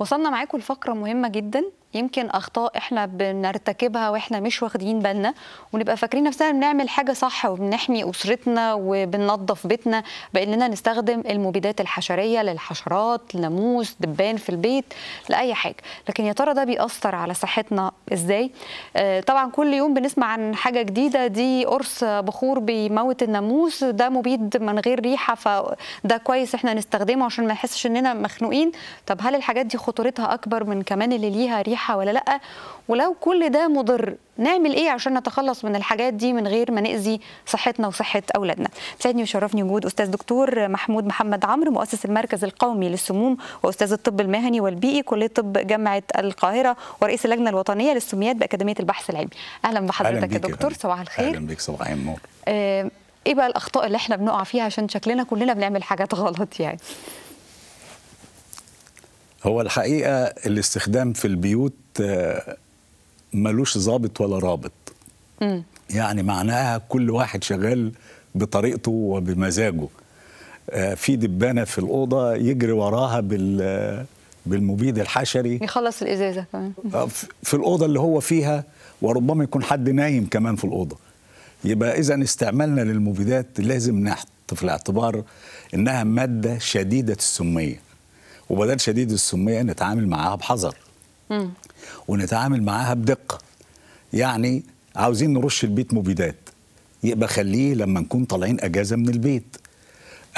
وصلنا معاكم لفقره مهمه جدا يمكن اخطاء احنا بنرتكبها واحنا مش واخدين بالنا ونبقى فاكرين نفسنا بنعمل حاجه صح وبنحمي اسرتنا وبننظف بيتنا باننا نستخدم المبيدات الحشريه للحشرات ناموس دبان في البيت لاي حاجه لكن يا ترى ده بيأثر على صحتنا ازاي آه، طبعا كل يوم بنسمع عن حاجه جديده دي قرص بخور بيموت الناموس ده مبيد من غير ريحه فده كويس احنا نستخدمه عشان ما نحسش اننا مخنوقين طب هل الحاجات دي خطورتها اكبر من كمان اللي ليها ريحه صحيحه ولا لا ولو كل ده مضر نعمل ايه عشان نتخلص من الحاجات دي من غير ما ناذي صحتنا وصحه اولادنا سعدني وشرفني وجود استاذ دكتور محمود محمد عمرو مؤسس المركز القومي للسموم واستاذ الطب المهني والبيئي كليه طب جامعه القاهره ورئيس اللجنه الوطنيه للسميات باكاديميه البحث العلمي اهلا بحضرتك يا دكتور صباح الخير اهلا بك صباح النور آه، ايه بقى الاخطاء اللي احنا بنقع فيها عشان شكلنا كلنا بنعمل حاجات غلط يعني هو الحقيقه الاستخدام في البيوت آه، ملوش ظابط ولا رابط م. يعني معناها كل واحد شغال بطريقته وبمزاجه آه، في دبانه في الاوضه يجري وراها بال آه، بالمبيد الحشري يخلص الازازه كمان في الاوضه اللي هو فيها وربما يكون حد نايم كمان في الاوضه يبقى اذا استعمالنا للمبيدات لازم نحط في الاعتبار انها ماده شديده السميه وبدل شديد السميه نتعامل معاها بحذر ونتعامل معاها بدقه يعني عاوزين نرش البيت مبيدات يبقى خليه لما نكون طالعين اجازه من البيت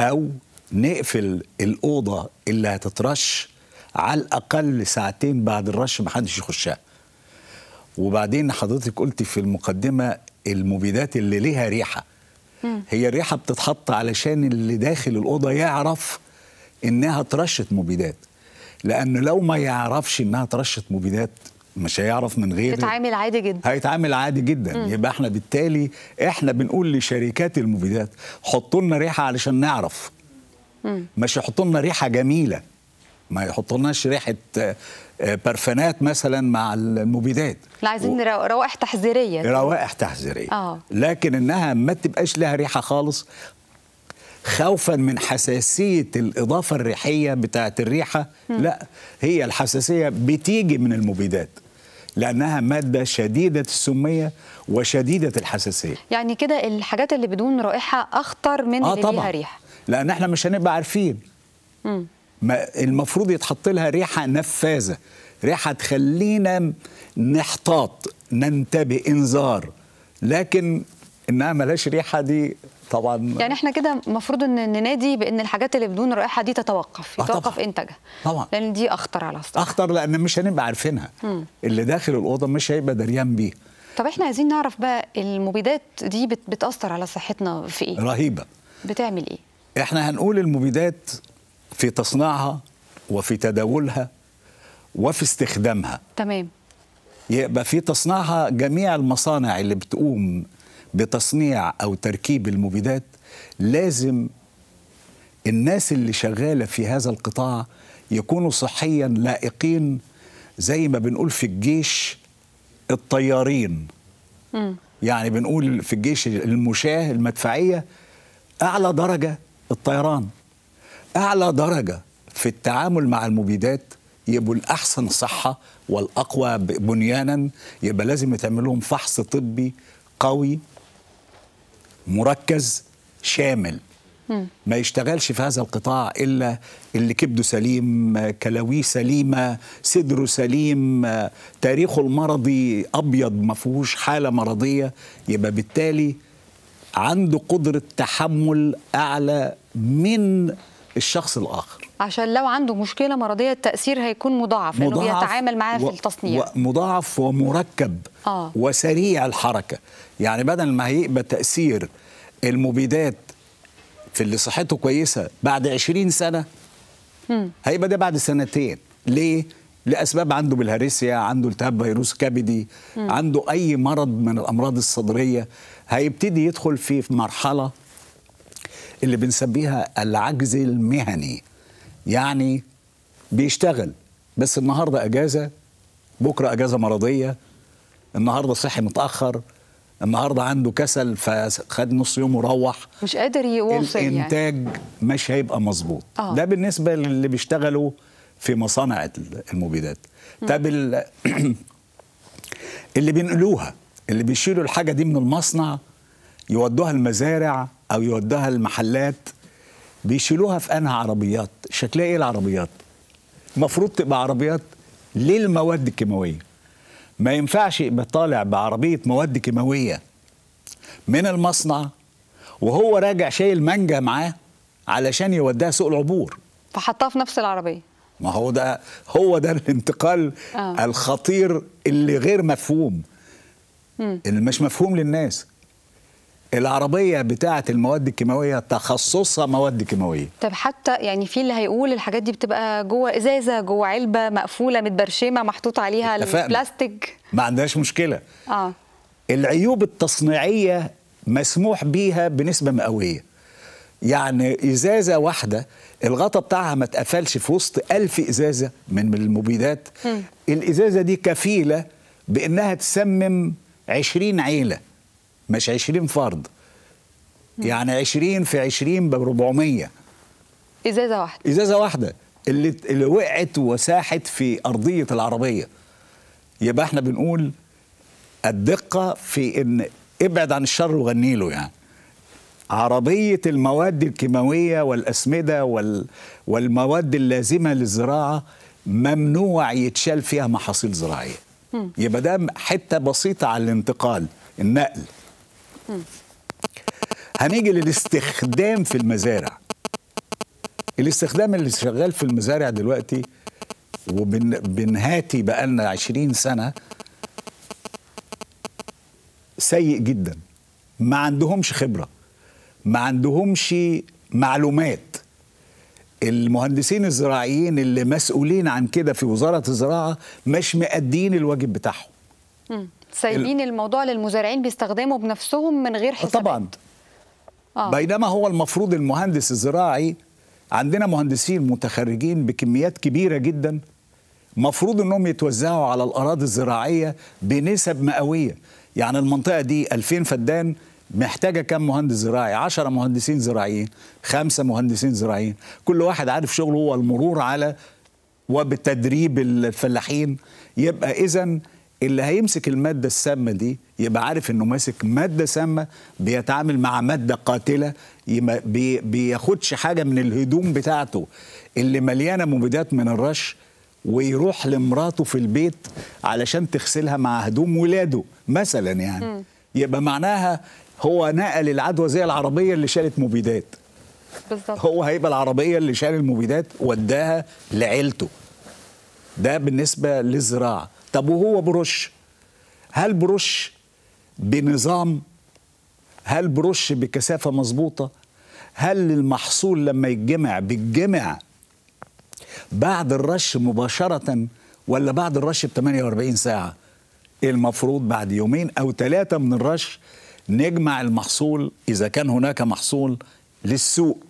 او نقفل الاوضه اللي هتترش على الاقل ساعتين بعد الرش محدش يخشها وبعدين حضرتك قلتي في المقدمه المبيدات اللي ليها ريحه هي الريحه بتتحط علشان اللي داخل الاوضه يعرف انها ترشت مبيدات لان لو ما يعرفش انها ترشت مبيدات مش هيعرف من غير هيتعامل عادي جدا هيتعامل عادي جدا مم. يبقى احنا بالتالي احنا بنقول لشركات المبيدات حطوا لنا ريحه علشان نعرف مم. مش يحطوا لنا ريحه جميله ما يحطولناش ريحه آه، آه، برفانات مثلا مع المبيدات لا عايزين و... روائح تحذيريه روائح تحذيريه آه. لكن انها ما تبقاش لها ريحه خالص خوفا من حساسيه الاضافه الريحيه بتاعه الريحه مم. لا هي الحساسيه بتيجي من المبيدات لانها ماده شديده السميه وشديده الحساسيه يعني كده الحاجات اللي بدون رائحه اخطر من آه اللي ليها ريحه لان احنا مش هنبقى عارفين ما المفروض يتحط لها ريحه نفاذه ريحه تخلينا نحتاط ننتبه انذار لكن انها ملاش ريحه دي طبعا يعني احنا كده المفروض ان ننادي بان الحاجات اللي بدون رائحه دي تتوقف آه، يتوقف آه انتاجها طبعا لان دي اخطر على الصحه اخطر لان مش هنبقى عارفينها مم. اللي داخل الاوضه مش هيبقى دريان بيه طب احنا عايزين نعرف بقى المبيدات دي بت بتاثر على صحتنا في ايه رهيبه بتعمل ايه احنا هنقول المبيدات في تصنيعها وفي تداولها وفي استخدامها تمام يبقى في تصنيعها جميع المصانع اللي بتقوم بتصنيع أو تركيب المبيدات لازم الناس اللي شغالة في هذا القطاع يكونوا صحيا لائقين زي ما بنقول في الجيش الطيارين م. يعني بنقول في الجيش المشاه المدفعية أعلى درجة الطيران أعلى درجة في التعامل مع المبيدات يبقوا الأحسن صحة والأقوى بنيانا يبقى لازم يتعمل لهم فحص طبي قوي مركز شامل ما يشتغلش في هذا القطاع الا اللي كبده سليم كلوي سليمه صدره سليم تاريخه المرضي ابيض ما فيهوش حاله مرضيه يبقى بالتالي عنده قدره تحمل اعلى من الشخص الاخر عشان لو عنده مشكله مرضيه التاثير هيكون مضاعف, مضاعف لانه بيتعامل معاه و... في التصنيع مضاعف ومركب آه. وسريع الحركه يعني بدل ما هيبقى تاثير المبيدات في اللي صحته كويسه بعد 20 سنه هيبقى ده بعد سنتين ليه لاسباب عنده بالهارسيا عنده التهاب فيروس كبدي م. عنده اي مرض من الامراض الصدريه هيبتدي يدخل في مرحله اللي بنسميها العجز المهني يعني بيشتغل بس النهارده اجازه بكره اجازه مرضيه النهارده صحي متاخر النهارده عنده كسل فخد نص يوم وروح مش قادر يوصل الانتاج يعني. مش هيبقى مظبوط آه. ده بالنسبه للي بيشتغلوا في مصانع المبيدات طب اللي بينقلوها اللي بيشيلوا الحاجه دي من المصنع يودوها المزارع او يودوها المحلات بيشيلوها في انها عربيات شكلها ايه العربيات المفروض تبقى عربيات للمواد الكيماويه ما ينفعش يبقى طالع بعربيه مواد كيماويه من المصنع وهو راجع شايل مانجا معاه علشان يوديها سوق العبور فحطها في نفس العربيه ما هو ده هو ده الانتقال آه. الخطير اللي غير مفهوم اللي مش مفهوم للناس العربيه بتاعه المواد الكيماويه تخصصها مواد كيماويه طب حتى يعني في اللي هيقول الحاجات دي بتبقى جوه ازازه جوه علبه مقفوله متبرشمه محطوط عليها اتفقنا. البلاستيك ما عندناش مشكله اه العيوب التصنيعيه مسموح بيها بنسبه مئويه يعني ازازه واحده الغطاء بتاعها ما اتقفلش في وسط ألف ازازه من المبيدات م. الازازه دي كفيله بانها تسمم 20 عيله مش 20 فرد يعني 20 في 20 ب 400 ازازه واحده ازازه واحده اللي اللي وقعت وساحت في ارضيه العربيه يبقى احنا بنقول الدقه في ان ابعد عن الشر وغني له يعني عربيه المواد الكيماويه والاسمده وال والمواد اللازمه للزراعه ممنوع يتشال فيها محاصيل زراعيه يبقى ده حته بسيطه على الانتقال النقل هنيجي للاستخدام في المزارع الاستخدام اللي شغال في المزارع دلوقتي وبنهاتي بقالنا 20 سنة سيء جدا ما عندهمش خبرة ما عندهمش معلومات المهندسين الزراعيين اللي مسؤولين عن كده في وزارة الزراعة مش مأدين الواجب بتاعهم سايبين ال... الموضوع للمزارعين بيستخدموا بنفسهم من غير حسابات طبعا آه. بينما هو المفروض المهندس الزراعي عندنا مهندسين متخرجين بكميات كبيره جدا مفروض انهم يتوزعوا على الاراضي الزراعيه بنسب مئويه يعني المنطقه دي 2000 فدان محتاجه كم مهندس زراعي 10 مهندسين زراعيين خمسة مهندسين زراعيين كل واحد عارف شغله هو المرور على وبتدريب الفلاحين يبقى اذا اللي هيمسك الماده السامه دي يبقى عارف انه ماسك ماده سامه بيتعامل مع ماده قاتله بي بياخدش حاجه من الهدوم بتاعته اللي مليانه مبيدات من الرش ويروح لمراته في البيت علشان تغسلها مع هدوم ولاده مثلا يعني م. يبقى معناها هو نقل العدوى زي العربيه اللي شالت مبيدات بالظبط هو هيبقى العربيه اللي شال المبيدات وداها لعيلته ده بالنسبه للزراعه طب وهو بروش هل بروش بنظام هل بروش بكثافه مظبوطه هل المحصول لما يتجمع بيتجمع بعد الرش مباشره ولا بعد الرش ب 48 ساعه المفروض بعد يومين او ثلاثه من الرش نجمع المحصول اذا كان هناك محصول للسوق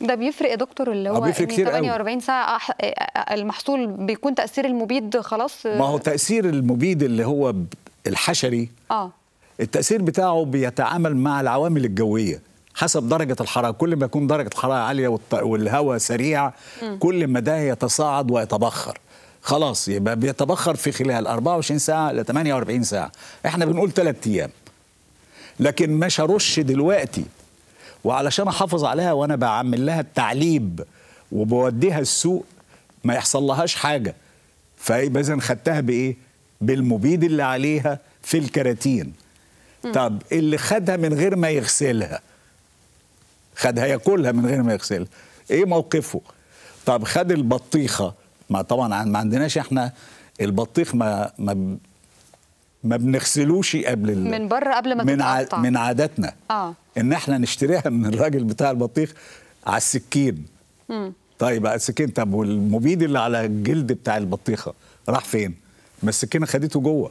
ده بيفرق يا دكتور اللي آه، هو بيفرق كتير 48 ساعه أح... آه، آه، المحصول بيكون تاثير المبيد خلاص ما هو تاثير المبيد اللي هو الحشري اه التاثير بتاعه بيتعامل مع العوامل الجويه حسب درجة الحرارة كل ما يكون درجة الحرارة عالية والهواء سريع م. كل ما ده يتصاعد ويتبخر خلاص يبقى بيتبخر في خلال 24 ساعة ل 48 ساعة احنا بنقول 3 أيام لكن مش هرش دلوقتي وعلشان احافظ عليها وانا بعمل لها التعليب وبوديها السوق ما يحصل لهاش حاجه فاذا خدتها بايه بالمبيد اللي عليها في الكراتين طب اللي خدها من غير ما يغسلها خدها ياكلها من غير ما يغسلها ايه موقفه طب خد البطيخه ما طبعا ما عندناش احنا البطيخ ما ما ما بنغسلوش قبل من بره قبل ما من, ع... من عاداتنا اه ان احنا نشتريها من الراجل بتاع البطيخ على السكين مم. طيب على السكين طب والمبيد اللي على الجلد بتاع البطيخه راح فين ما السكينه خدته جوه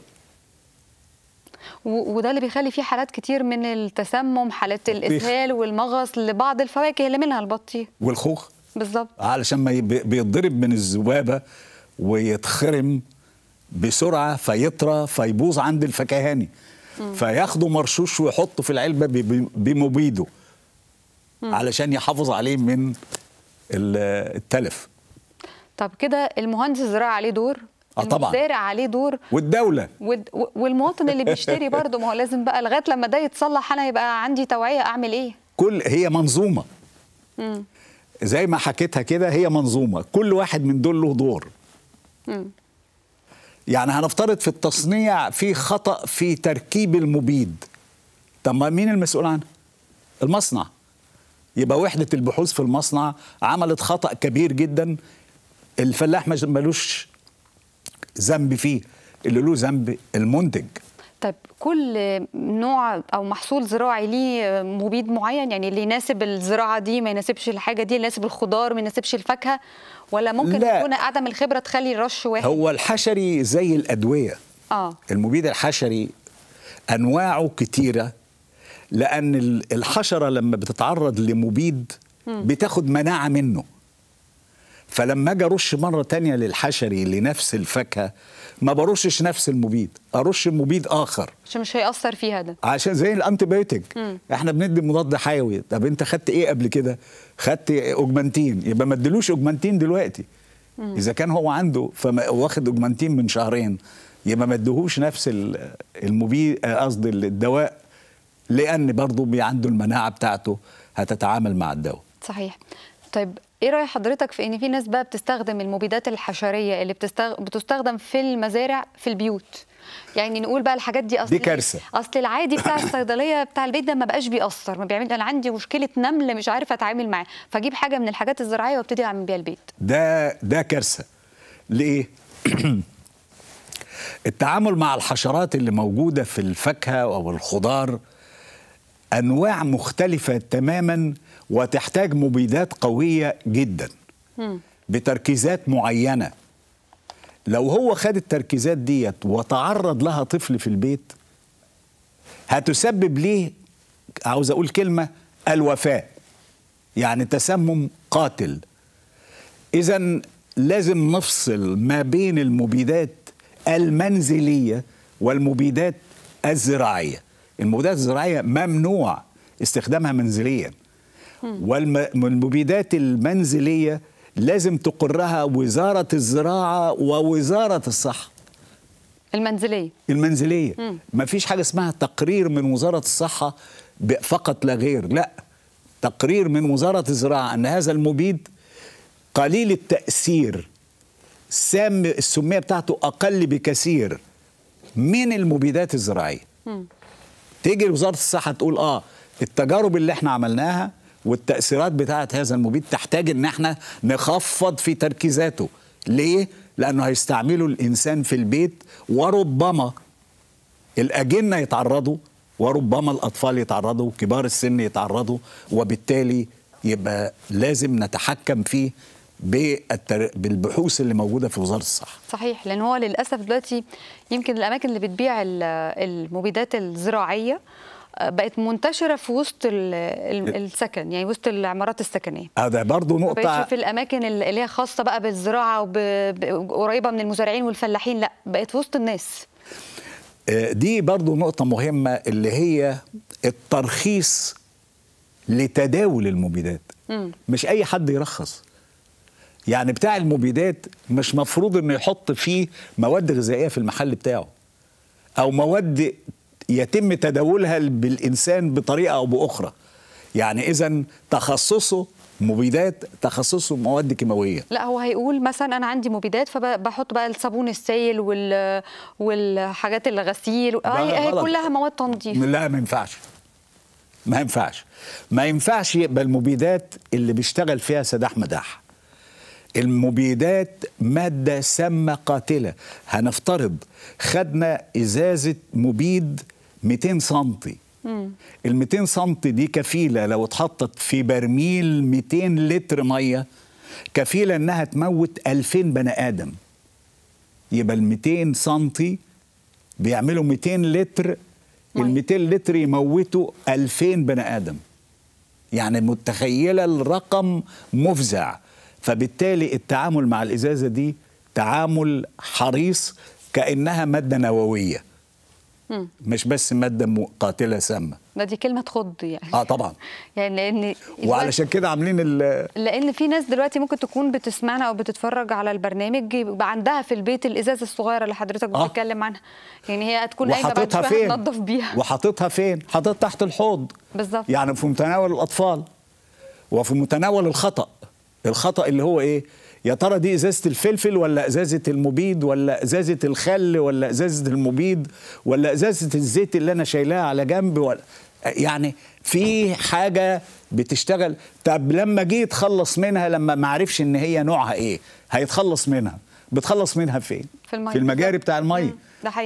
وده اللي بيخلي فيه حالات كتير من التسمم حالات الاسهال والمغص لبعض الفواكه اللي منها البطيخ والخوخ بالظبط علشان ما بيتضرب من الذبابه ويتخرم بسرعه فيطرى فيبوظ عند الفكهاني فياخده مرشوش ويحطه في العلبه بمبيده علشان يحافظ عليه من التلف طب كده المهندس الزراعي عليه دور اه طبعا المزارع عليه دور والدوله والمواطن اللي بيشتري برضه ما هو لازم بقى لغايه لما ده يتصلح انا يبقى عندي توعيه اعمل ايه كل هي منظومه مم. زي ما حكيتها كده هي منظومه كل واحد من دول له دور مم. يعني هنفترض في التصنيع في خطأ في تركيب المبيد طب مين المسؤول عنه؟ المصنع يبقى وحدة البحوث في المصنع عملت خطأ كبير جدا الفلاح ملوش ذنب فيه اللي له ذنب المنتج طيب كل نوع او محصول زراعي ليه مبيد معين يعني اللي يناسب الزراعه دي ما يناسبش الحاجه دي اللي يناسب الخضار ما يناسبش الفاكهه ولا ممكن لا. تكون عدم الخبره تخلي الرش واحد هو الحشري زي الادويه اه المبيد الحشري انواعه كتيره لان الحشره لما بتتعرض لمبيد بتاخد مناعه منه فلما اجي ارش مره تانية للحشري لنفس الفاكهه ما برشش نفس المبيد ارش مبيد اخر عشان مش هيأثر فيها ده عشان زي الانتي احنا بندي مضاد حيوي طب انت خدت ايه قبل كده خدت اوجمانتين يبقى ما ادلوش اوجمانتين دلوقتي مم. اذا كان هو عنده واخد اوجمانتين من شهرين يبقى ما ادهوش نفس المبيد آه، قصدي الدواء لان برضه عنده المناعه بتاعته هتتعامل مع الدواء صحيح طيب ايه راي حضرتك في ان في ناس بقى بتستخدم المبيدات الحشريه اللي بتستغ... بتستخدم في المزارع في البيوت يعني نقول بقى الحاجات دي اصل دي كارثه اصل العادي بتاع الصيدليه بتاع البيت ده ما بقاش بيأثر ما بيعمل انا عندي مشكله نمل مش عارف اتعامل معاه فاجيب حاجه من الحاجات الزراعيه وابتدي اعمل بيها البيت ده ده كارثه ليه التعامل مع الحشرات اللي موجوده في الفاكهه او الخضار انواع مختلفه تماما وتحتاج مبيدات قوية جدا بتركيزات معينة لو هو خد التركيزات ديت وتعرض لها طفل في البيت هتسبب ليه عاوز أقول كلمة الوفاة يعني تسمم قاتل إذا لازم نفصل ما بين المبيدات المنزلية والمبيدات الزراعية المبيدات الزراعية ممنوع استخدامها منزلياً والمبيدات المنزلية لازم تقرها وزارة الزراعة ووزارة الصحة المنزلية المنزلية ما فيش حاجة اسمها تقرير من وزارة الصحة فقط لا غير لا تقرير من وزارة الزراعة أن هذا المبيد قليل التأثير سام السمية بتاعته أقل بكثير من المبيدات الزراعية تيجي وزارة الصحة تقول آه التجارب اللي احنا عملناها والتأثيرات بتاعة هذا المبيد تحتاج ان احنا نخفض في تركيزاته ليه؟ لأنه هيستعمله الإنسان في البيت وربما الأجنة يتعرضوا وربما الأطفال يتعرضوا كبار السن يتعرضوا وبالتالي يبقى لازم نتحكم فيه بالتر... بالبحوث اللي موجوده في وزاره الصحه. صحيح لان هو للاسف دلوقتي يمكن الاماكن اللي بتبيع المبيدات الزراعيه بقت منتشره في وسط إيه. السكن يعني وسط العمارات السكنيه هذا آه، برضه نقطه في الاماكن اللي هي خاصه بقى بالزراعه وقريبه من المزارعين والفلاحين لا بقت في وسط الناس آه، دي برضه نقطة مهمة اللي هي الترخيص لتداول المبيدات م. مش أي حد يرخص يعني بتاع المبيدات مش مفروض انه يحط فيه مواد غذائيه في المحل بتاعه او مواد يتم تداولها بالإنسان بطريقة أو بأخرى يعني إذا تخصصه مبيدات تخصصه مواد كيماويه لا هو هيقول مثلا انا عندي مبيدات فبحط بقى الصابون السائل وال والحاجات الغسيل هي كلها مواد تنظيف لا ما ينفعش ما ينفعش ما ينفعش يبقى المبيدات اللي بيشتغل فيها سداح مداح المبيدات ماده سامه قاتله هنفترض خدنا ازازه مبيد 200 سم ال 200 سم دي كفيله لو اتحطت في برميل 200 لتر ميه كفيله انها تموت 2000 بني ادم يبقى ال 200 سم بيعملوا 200 لتر ال 200 لتر يموتوا 2000 بني ادم يعني متخيله الرقم مفزع فبالتالي التعامل مع الازازه دي تعامل حريص كانها ماده نوويه مم. مش بس ماده قاتله سامه ما دي كلمه تخض يعني اه طبعا يعني لان وعلشان كده عاملين ال لان في ناس دلوقتي ممكن تكون بتسمعنا او بتتفرج على البرنامج يبقى عندها في البيت الازازه الصغيره اللي حضرتك آه. بتتكلم عنها يعني هي هتكون قايمه بعد شويه هتنضف بيها وحاططها فين حاططها تحت الحوض بالظبط يعني في متناول الاطفال وفي متناول الخطا الخطا اللي هو ايه يا ترى دي ازازه الفلفل ولا ازازه المبيد ولا ازازه الخل ولا ازازه المبيد ولا ازازه الزيت اللي انا شايلاها على جنب ولا يعني في حاجه بتشتغل طب لما جه يتخلص منها لما ما عرفش ان هي نوعها ايه هيتخلص منها بتخلص منها فين في, المية. في المجاري بتاع الميه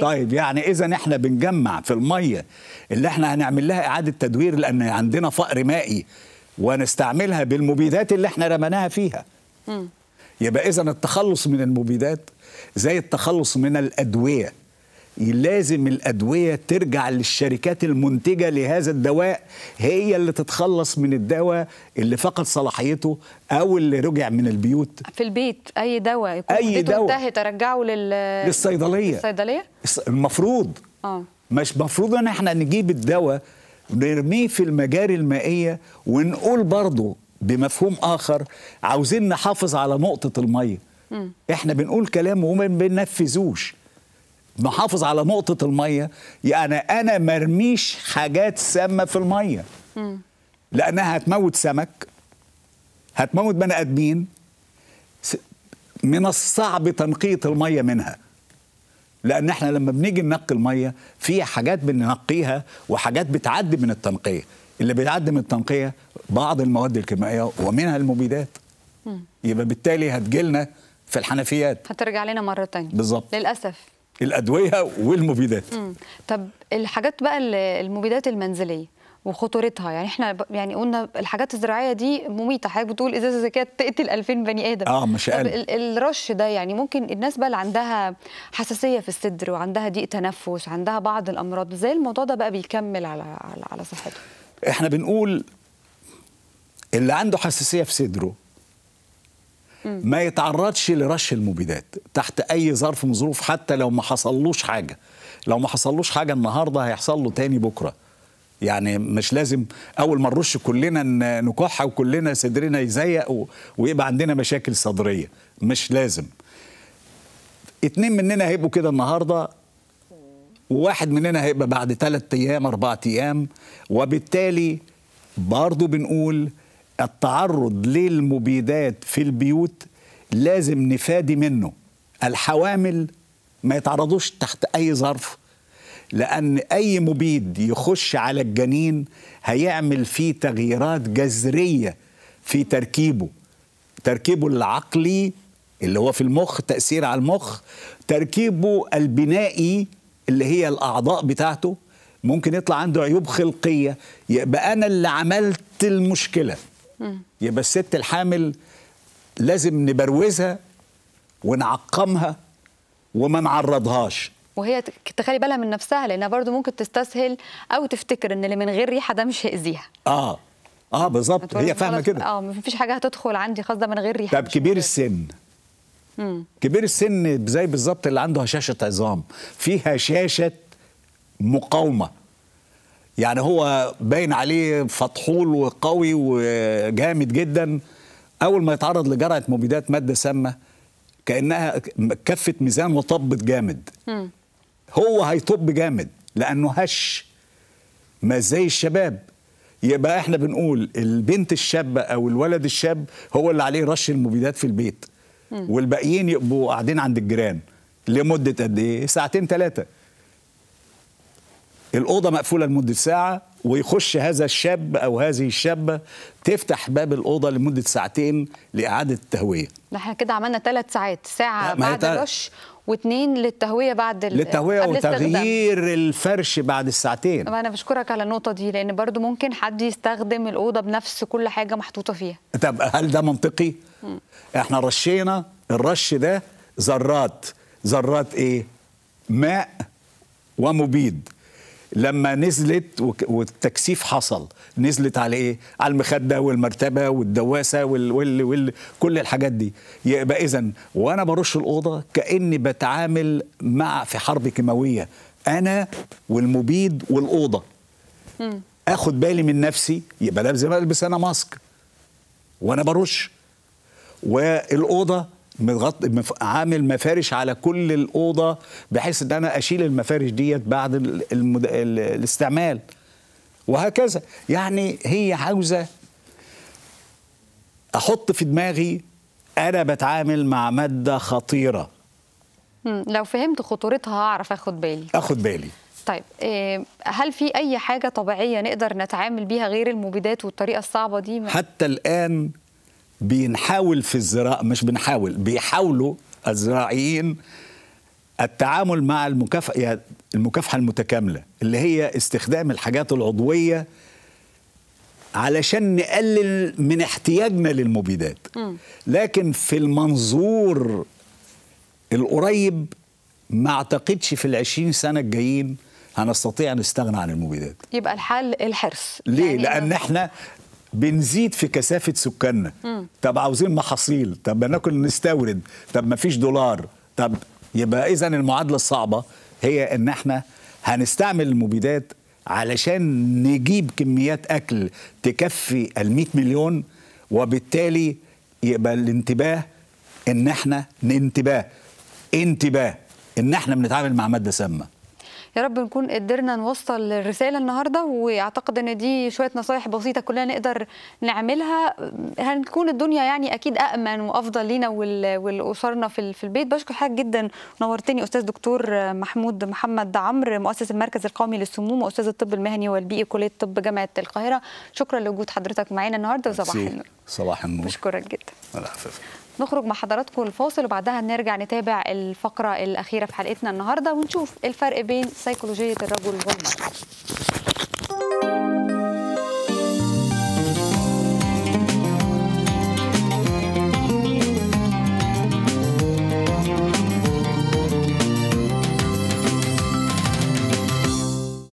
طيب يعني اذا احنا بنجمع في الميه اللي احنا هنعمل لها اعاده تدوير لان عندنا فقر مائي ونستعملها بالمبيدات اللي احنا رميناها فيها م. يبقى إذا التخلص من المبيدات زي التخلص من الأدوية لازم الأدوية ترجع للشركات المنتجة لهذا الدواء هي اللي تتخلص من الدواء اللي فقد صلاحيته أو اللي رجع من البيوت في البيت أي دواء يكون أي دواء انتهي ترجعه لل... للصيدلية للصيدلية المفروض آه. مش مفروض ان احنا نجيب الدواء نرميه في المجاري المائية ونقول برضه بمفهوم اخر عاوزين نحافظ على نقطه الميه احنا بنقول كلام وما بننفذوش محافظ على نقطه الميه يعني انا مرميش حاجات سامه في الميه لانها هتموت سمك هتموت بني ادمين من الصعب تنقيه الميه منها لان احنا لما بنيجي ننقي الميه في حاجات بننقيها وحاجات بتعدي من التنقيه اللي من التنقيه بعض المواد الكيميائيه ومنها المبيدات يبقى بالتالي هتجيلنا في الحنفيات هترجع لنا مره ثانيه بالظبط للاسف الادويه والمبيدات مم. طب الحاجات بقى المبيدات المنزليه وخطورتها يعني احنا يعني قلنا الحاجات الزراعيه دي مميته حضرتك بتقول ازازه زكاه تقتل 2000 بني ادم اه مش طب الرش ده يعني ممكن الناس بقى اللي عندها حساسيه في الصدر وعندها ضيق تنفس عندها بعض الامراض ازاي الموضوع ده بقى بيكمل على على, على صحتهم احنا بنقول اللي عنده حساسيه في صدره ما يتعرضش لرش المبيدات تحت اي ظرف من ظروف حتى لو ما حصلوش حاجه لو ما حصلوش حاجه النهارده هيحصل له تاني بكره يعني مش لازم اول ما نرش كلنا نكح وكلنا صدرنا يزيق ويبقى عندنا مشاكل صدريه مش لازم اتنين مننا هيبقوا كده النهارده وواحد مننا هيبقى بعد ثلاثة ايام اربعة ايام وبالتالي برضه بنقول التعرض للمبيدات في البيوت لازم نفادي منه الحوامل ما يتعرضوش تحت اي ظرف لان اي مبيد يخش على الجنين هيعمل فيه تغييرات جذريه في تركيبه تركيبه العقلي اللي هو في المخ تاثير على المخ تركيبه البنائي اللي هي الاعضاء بتاعته ممكن يطلع عنده عيوب خلقيه يبقى انا اللي عملت المشكله يبقى الست الحامل لازم نبروزها ونعقمها وما نعرضهاش وهي تخلي بالها من نفسها لانها برضو ممكن تستسهل او تفتكر ان اللي من غير ريحه ده مش هيأذيها اه اه بالظبط هي فاهمه كده اه مفيش حاجه هتدخل عندي خاصه من غير ريحه طب كبير السن كبير السن زي بالظبط اللي عنده هشاشه عظام في هشاشه مقاومه يعني هو باين عليه فطحول وقوي وجامد جدا اول ما يتعرض لجرعه مبيدات ماده سامه كانها كفه ميزان وطبت جامد هو هيطب جامد لانه هش ما زي الشباب يبقى احنا بنقول البنت الشابه او الولد الشاب هو اللي عليه رش المبيدات في البيت والباقيين يبقوا قاعدين عند الجيران لمده قد ايه؟ ساعتين ثلاثه. الاوضه مقفوله لمده ساعه ويخش هذا الشاب او هذه الشابه تفتح باب الاوضه لمده ساعتين لاعاده التهويه. احنا كده عملنا ثلاث ساعات، ساعه بعد الرش واثنين للتهويه بعد للتهويه وتغيير الفرش بعد الساعتين. طب انا بشكرك على النقطه دي لان برضو ممكن حد يستخدم الاوضه بنفس كل حاجه محطوطه فيها. طب هل ده منطقي؟ م. احنا رشينا الرش ده ذرات، ذرات ايه؟ ماء ومبيد لما نزلت والتكثيف حصل نزلت على ايه على المخده والمرتبه والدواسه وال وال وال كل الحاجات دي يبقى اذا وانا برش الاوضه كاني بتعامل مع في حرب كيماويه انا والمبيد والاوضه اخد بالي من نفسي يبقى لازم البس انا ماسك وانا برش والاوضه مغطي عامل مفارش على كل الاوضه بحيث ان انا اشيل المفارش ديت بعد المد... الاستعمال وهكذا يعني هي عاوزه احط في دماغي انا بتعامل مع ماده خطيره لو فهمت خطورتها هعرف اخد بالي اخد بالي طيب آه، هل في اي حاجه طبيعيه نقدر نتعامل بيها غير المبيدات والطريقه الصعبه دي حتى الان بنحاول في الزراعة مش بنحاول بيحاولوا الزراعيين التعامل مع المكافأة يعني المكافحة المتكاملة اللي هي استخدام الحاجات العضوية علشان نقلل من احتياجنا للمبيدات لكن في المنظور القريب ما اعتقدش في العشرين سنة الجايين هنستطيع نستغنى عن المبيدات يبقى الحل الحرص ليه يعني لان احنا بنزيد في كثافه سكاننا طب عاوزين محاصيل طب بناكل نستورد طب ما فيش دولار طب يبقى اذا المعادله الصعبه هي ان احنا هنستعمل المبيدات علشان نجيب كميات اكل تكفي ال مليون وبالتالي يبقى الانتباه ان احنا ننتباه انتباه ان احنا بنتعامل مع ماده سامه يا رب نكون قدرنا نوصل الرساله النهارده واعتقد ان دي شويه نصايح بسيطه كلنا نقدر نعملها هنكون الدنيا يعني اكيد امن وافضل لينا ولاسرنا في البيت بشكر حضرتك جدا نورتني استاذ دكتور محمود محمد عمرو مؤسس المركز القومي للسموم واستاذ الطب المهني والبيئي كليه الطب جامعه القاهره شكرا لوجود حضرتك معانا النهارده وصباح النور صباح النور بشكرك جدا نخرج مع حضراتكم الفاصل وبعدها نرجع نتابع الفقرة الأخيرة في حلقتنا النهاردة ونشوف الفرق بين سيكولوجية الرجل والمرأة